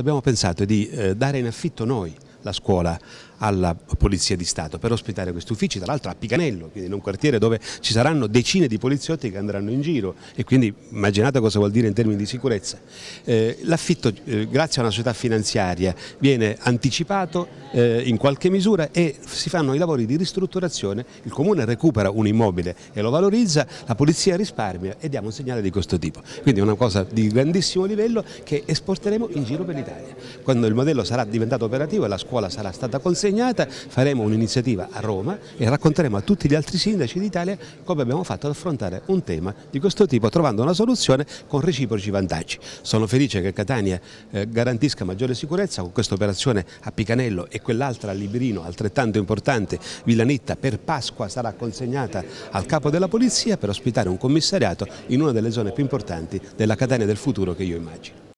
abbiamo pensato di eh, dare in affitto noi la scuola alla Polizia di Stato per ospitare questi uffici, tra l'altro a Picanello, quindi in un quartiere dove ci saranno decine di poliziotti che andranno in giro e quindi immaginate cosa vuol dire in termini di sicurezza. Eh, L'affitto, eh, grazie a una società finanziaria, viene anticipato eh, in qualche misura e si fanno i lavori di ristrutturazione, il Comune recupera un immobile e lo valorizza, la Polizia risparmia e diamo un segnale di questo tipo. Quindi è una cosa di grandissimo livello che esporteremo in giro per l'Italia. Quando il modello sarà diventato operativo e la scuola sarà stata consegnata, disegnata, faremo un'iniziativa a Roma e racconteremo a tutti gli altri sindaci d'Italia come abbiamo fatto ad affrontare un tema di questo tipo trovando una soluzione con reciproci vantaggi. Sono felice che Catania eh, garantisca maggiore sicurezza con questa operazione a Picanello e quell'altra a Librino altrettanto importante, Villanitta, per Pasqua sarà consegnata al capo della polizia per ospitare un commissariato in una delle zone più importanti della Catania del futuro che io immagino.